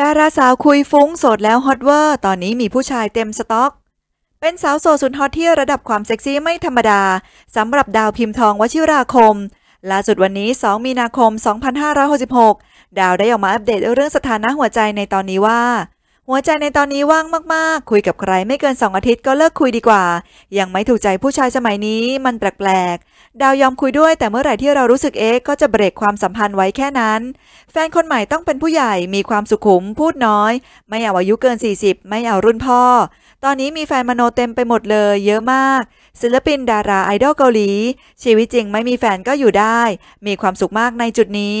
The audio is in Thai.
ดาราสาวคุยฟุ้งโสดแล้วฮอตเวอร์ ตอนนี้มีผู้ชายเต็มสต็อก เป็นสาวโสดสุดฮอตที่ระดับความเซ็กซี่ไม่ธรรมดาสำหรับดาวพิมพ์ทองวชิราคม ล่าสุดวันนี้ 2 มีนาคม 2566 ดาวได้ออกมาอัปเดตเรื่องสถานะหัวใจในตอนนี้ว่าหัวใจในตอนนี้ว่างมากๆ คุยกับใครไม่เกินสองอาทิตย์ก็เลิกคุยดีกว่า ยังไม่ถูกใจผู้ชายสมัยนี้มันแปลกๆ ดาวยอมคุยด้วย แต่เมื่อไหร่ที่เรารู้สึกเอ๊ะก็จะเบรกความสัมพันธ์ไว้แค่นั้น แฟนคนใหม่ต้องเป็นผู้ใหญ่มีความสุขุม พูดน้อย ไม่เอาอายุเกิน 40 ไม่เอารุ่นพ่อ ตอนนี้มีแฟนมโนเต็มไปหมดเลย เยอะมาก ศิลปินดาราไอดอลเกาหลีชีวิตจริงไม่มีแฟนก็อยู่ได้ มีความสุขมากในจุดนี้